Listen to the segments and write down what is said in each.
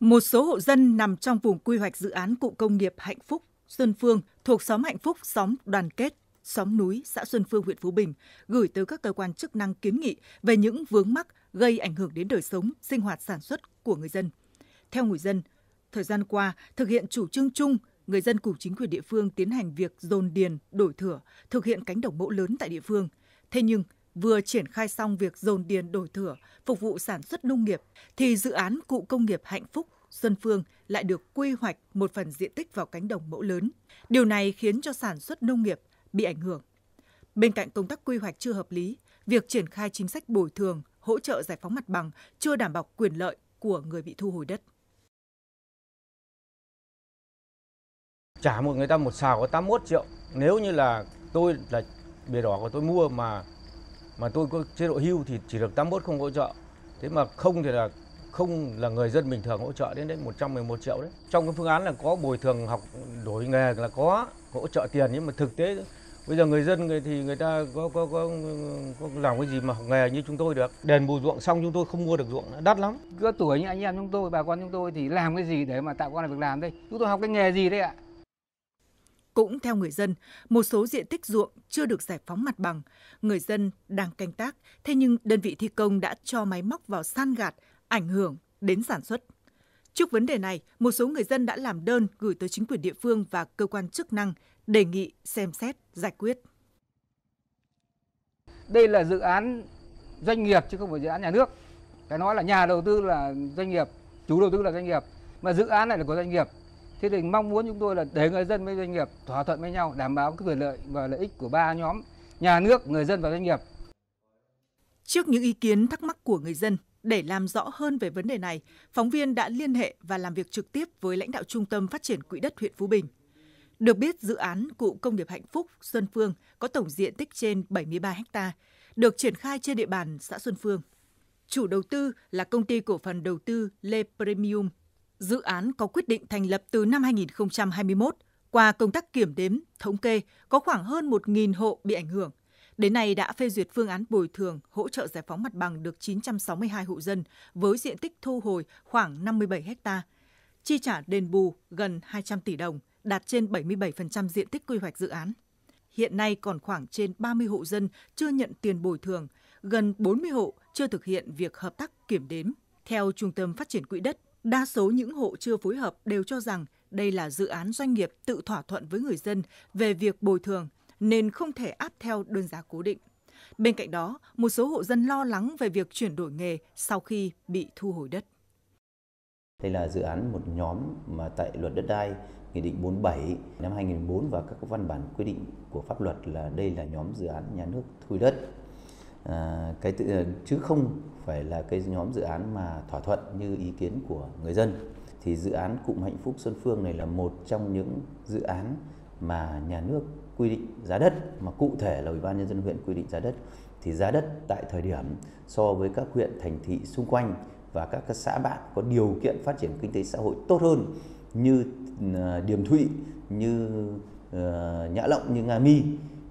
Một số hộ dân nằm trong vùng quy hoạch dự án cụ công nghiệp Hạnh Phúc, Xuân Phương thuộc xóm Hạnh Phúc, xóm Đoàn Kết, xóm núi xã Xuân Phương huyện Phú Bình gửi tới các cơ quan chức năng kiến nghị về những vướng mắc gây ảnh hưởng đến đời sống, sinh hoạt sản xuất của người dân. Theo người dân, thời gian qua thực hiện chủ trương chung người dân cùng chính quyền địa phương tiến hành việc dồn điền, đổi thửa, thực hiện cánh đồng mẫu lớn tại địa phương. Thế nhưng, vừa triển khai xong việc dồn điền đổi thửa phục vụ sản xuất nông nghiệp, thì dự án Cụ Công nghiệp Hạnh Phúc Xuân Phương lại được quy hoạch một phần diện tích vào cánh đồng mẫu lớn. Điều này khiến cho sản xuất nông nghiệp bị ảnh hưởng. Bên cạnh công tác quy hoạch chưa hợp lý, việc triển khai chính sách bồi thường, hỗ trợ giải phóng mặt bằng chưa đảm bảo quyền lợi của người bị thu hồi đất. Trả một người ta một xào có 81 triệu. Nếu như là tôi là bìa đỏ của tôi mua mà mà tôi có chế độ hưu thì chỉ được 81 không hỗ trợ thế mà không thì là không là người dân bình thường hỗ trợ đến đấy 111 triệu đấy trong cái phương án là có bồi thường học đổi nghề là có hỗ trợ tiền nhưng mà thực tế bây giờ người dân người thì người ta có có có, có làm cái gì mà học nghề như chúng tôi được đền bù ruộng xong chúng tôi không mua được ruộng đắt lắm cứ tuổi như anh em chúng tôi bà con chúng tôi thì làm cái gì để mà tạo con việc làm đây chúng tôi học cái nghề gì đấy ạ cũng theo người dân, một số diện tích ruộng chưa được giải phóng mặt bằng, người dân đang canh tác, thế nhưng đơn vị thi công đã cho máy móc vào san gạt, ảnh hưởng đến sản xuất. Trước vấn đề này, một số người dân đã làm đơn gửi tới chính quyền địa phương và cơ quan chức năng đề nghị xem xét giải quyết. Đây là dự án doanh nghiệp chứ không phải dự án nhà nước. Cái nói là nhà đầu tư là doanh nghiệp, chủ đầu tư là doanh nghiệp, mà dự án này là của doanh nghiệp thế thì mong muốn chúng tôi là để người dân với doanh nghiệp thỏa thuận với nhau đảm bảo cái quyền lợi và lợi ích của ba nhóm nhà nước người dân và doanh nghiệp trước những ý kiến thắc mắc của người dân để làm rõ hơn về vấn đề này, phóng viên đã liên hệ và làm việc trực tiếp với lãnh đạo Trung tâm Phát triển Quỹ đất huyện Phú Bình. Được biết, dự án Cụ Công nghiệp Hạnh Phúc Xuân Phương có tổng diện tích trên 73 ha, được triển khai trên địa bàn xã Xuân Phương. Chủ đầu tư là công ty cổ phần đầu tư Le Premium dự án có quyết định thành lập từ năm 2021. Qua công tác kiểm đếm, thống kê, có khoảng hơn 1.000 hộ bị ảnh hưởng. Đến nay đã phê duyệt phương án bồi thường, hỗ trợ giải phóng mặt bằng được 962 hộ dân với diện tích thu hồi khoảng 57 ha, chi trả đền bù gần 200 tỷ đồng, đạt trên 77% diện tích quy hoạch dự án. Hiện nay còn khoảng trên 30 hộ dân chưa nhận tiền bồi thường, gần 40 hộ chưa thực hiện việc hợp tác kiểm đếm. Theo Trung tâm Phát triển Quỹ đất, Đa số những hộ chưa phối hợp đều cho rằng đây là dự án doanh nghiệp tự thỏa thuận với người dân về việc bồi thường nên không thể áp theo đơn giá cố định. Bên cạnh đó, một số hộ dân lo lắng về việc chuyển đổi nghề sau khi bị thu hồi đất. Đây là dự án một nhóm mà tại luật đất đai Nghị định 47 năm 2004 và các văn bản quy định của pháp luật là đây là nhóm dự án nhà nước thu đất Ờ, cái tự, ờ, chứ không phải là cái nhóm dự án mà thỏa thuận như ý kiến của người dân thì dự án cụm hạnh phúc Xuân Phương này là một trong những dự án mà nhà nước quy định giá đất mà cụ thể là ủy ban nhân dân huyện quy định giá đất thì giá đất tại thời điểm so với các huyện thành thị xung quanh và các xã bạn có điều kiện phát triển kinh tế xã hội tốt hơn như ờ, Điềm Thụy như Nhã Lộng như Nga Mi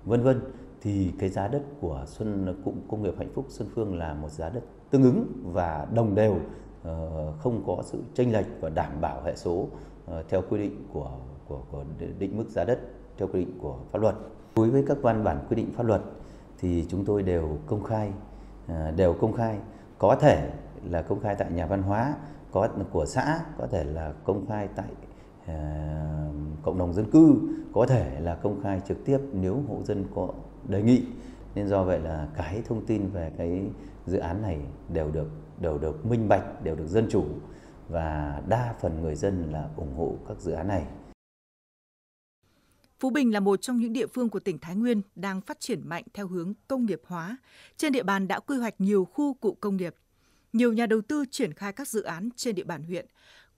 vân vân thì cái giá đất của Xuân Cụm Công nghiệp Hạnh phúc Xuân Phương là một giá đất tương ứng và đồng đều, ờ, không có sự chênh lệch và đảm bảo hệ số ờ, theo quy định của của, của định mức giá đất theo quy định của pháp luật. Đối với các văn bản quy định pháp luật thì chúng tôi đều công khai, ờ, đều công khai. Có thể là công khai tại nhà văn hóa, có của xã, có thể là công khai tại Ờ, cộng đồng dân cư có thể là công khai trực tiếp nếu hộ dân có đề nghị nên do vậy là cái thông tin về cái dự án này đều được đều được minh bạch đều được dân chủ và đa phần người dân là ủng hộ các dự án này. Phú Bình là một trong những địa phương của tỉnh Thái Nguyên đang phát triển mạnh theo hướng công nghiệp hóa. Trên địa bàn đã quy hoạch nhiều khu cụ công nghiệp. Nhiều nhà đầu tư triển khai các dự án trên địa bàn huyện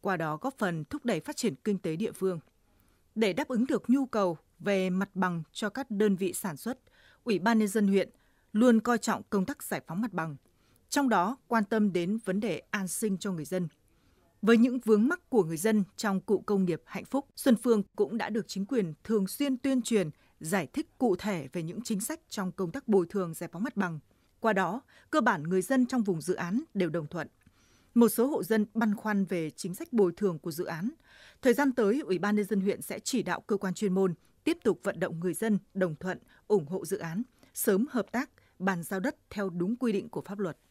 qua đó góp phần thúc đẩy phát triển kinh tế địa phương. Để đáp ứng được nhu cầu về mặt bằng cho các đơn vị sản xuất, Ủy ban nhân dân huyện luôn coi trọng công tác giải phóng mặt bằng, trong đó quan tâm đến vấn đề an sinh cho người dân. Với những vướng mắc của người dân trong cụ công nghiệp hạnh phúc, Xuân Phương cũng đã được chính quyền thường xuyên tuyên truyền, giải thích cụ thể về những chính sách trong công tác bồi thường giải phóng mặt bằng. Qua đó, cơ bản người dân trong vùng dự án đều đồng thuận. Một số hộ dân băn khoăn về chính sách bồi thường của dự án. Thời gian tới, Ủy ban nhân dân huyện sẽ chỉ đạo cơ quan chuyên môn tiếp tục vận động người dân đồng thuận ủng hộ dự án, sớm hợp tác, bàn giao đất theo đúng quy định của pháp luật.